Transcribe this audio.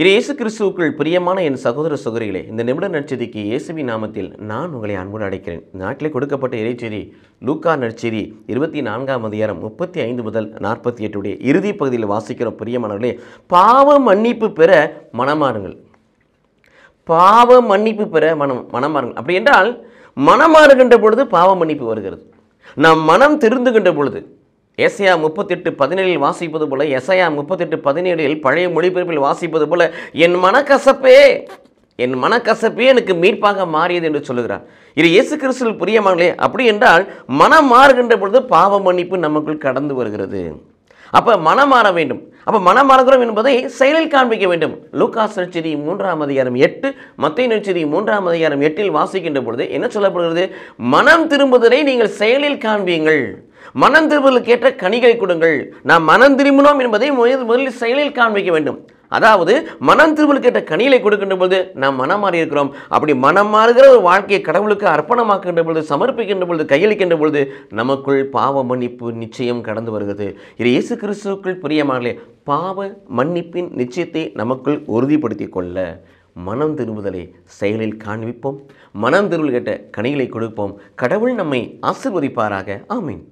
இரு இயேசு கிறிஸ்துவுக்குள் பிரியமான என் சகோதர சகோதரிகளே இந்த நிமிட நற்செய்திக்கு இயேசுவி நாமத்தில் நான் உங்களை அன்போடு அடைக்கிறேன் நாட்டிலே கொடுக்கப்பட்ட இறைச்செய்தி லூக்கா நற்செய்தி இருபத்தி நான்காம் அதிகாரம் முப்பத்தி ஐந்து முதல் நாற்பத்தி எட்டுடைய இறுதி பகுதியில் வாசிக்கிறோம் பிரியமானவர்களே பாவ மன்னிப்பு பெற மனமாறுங்கள் பாவ மன்னிப்பு பெற மனம் மனமாறுங்கள் அப்படி என்றால் மனமாறுகின்ற பொழுது பாவ மன்னிப்பு வருகிறது நாம் மனம் திருந்துகின்ற பொழுது ஏசையா முப்பத்தெட்டு பதினேழில் வாசிப்பது போல எசையா முப்பத்தெட்டு பதினேழில் பழைய மொழிபெயர்ப்பில் வாசிப்பது போல என் மனக்கசப்பே என் மனக்கசப்பே எனக்கு மீட்பாக மாறியது என்று சொல்லுகிறார் இது இயேசு கிறிஸ்துவில் புரியமாங்களே அப்படி என்றால் மனம் மாறுகின்ற பொழுது பாவ மன்னிப்பு நமக்குள் கடந்து வருகிறது அப்போ மனம் மாற வேண்டும் அப்போ மனம் மாறுகிறோம் என்பதை செயலில் காண்பிக்க வேண்டும் லூகாஸ் நட்சதி மூன்றாம் அதிகாரம் எட்டு மத்திய நட்சதி மூன்றாம் அதிகாரம் எட்டில் வாசிக்கின்ற பொழுது என்ன சொல்லப்படுகிறது மனம் திரும்புதலை நீங்கள் செயலில் காண்பியுங்கள் மனம் கேட்ட கணிகை கொடுங்கள் நாம் மனம் திரும்பினோம் என்பதை முதல் முதலில் செயலில் காண்பிக்க வேண்டும் அதாவது மனம் கேட்ட கணிகளை கொடுக்கின்ற பொழுது நாம் மனம் மாறி இருக்கிறோம் அப்படி மனம் மாறுகிற ஒரு வாழ்க்கையை கடவுளுக்கு அர்ப்பணமாக்குகின்ற பொழுது சமர்ப்பிக்கின்ற பொழுது கையளிக்கின்ற பொழுது நமக்குள் பாவ மன்னிப்பு நிச்சயம் கடந்து வருகிறது இது இயேசு கிறிஸ்துக்குள் பிரியமானே பாவ மன்னிப்பின் நிச்சயத்தை நமக்குள் உறுதிப்படுத்தி கொள்ள மனம் திரும்புதலை செயலில் காண்பிப்போம் மனம் திரும்பல் கேட்ட கணிகளை கொடுப்போம் கடவுள் நம்மை ஆசிர்வதிப்பாராக ஆமீன்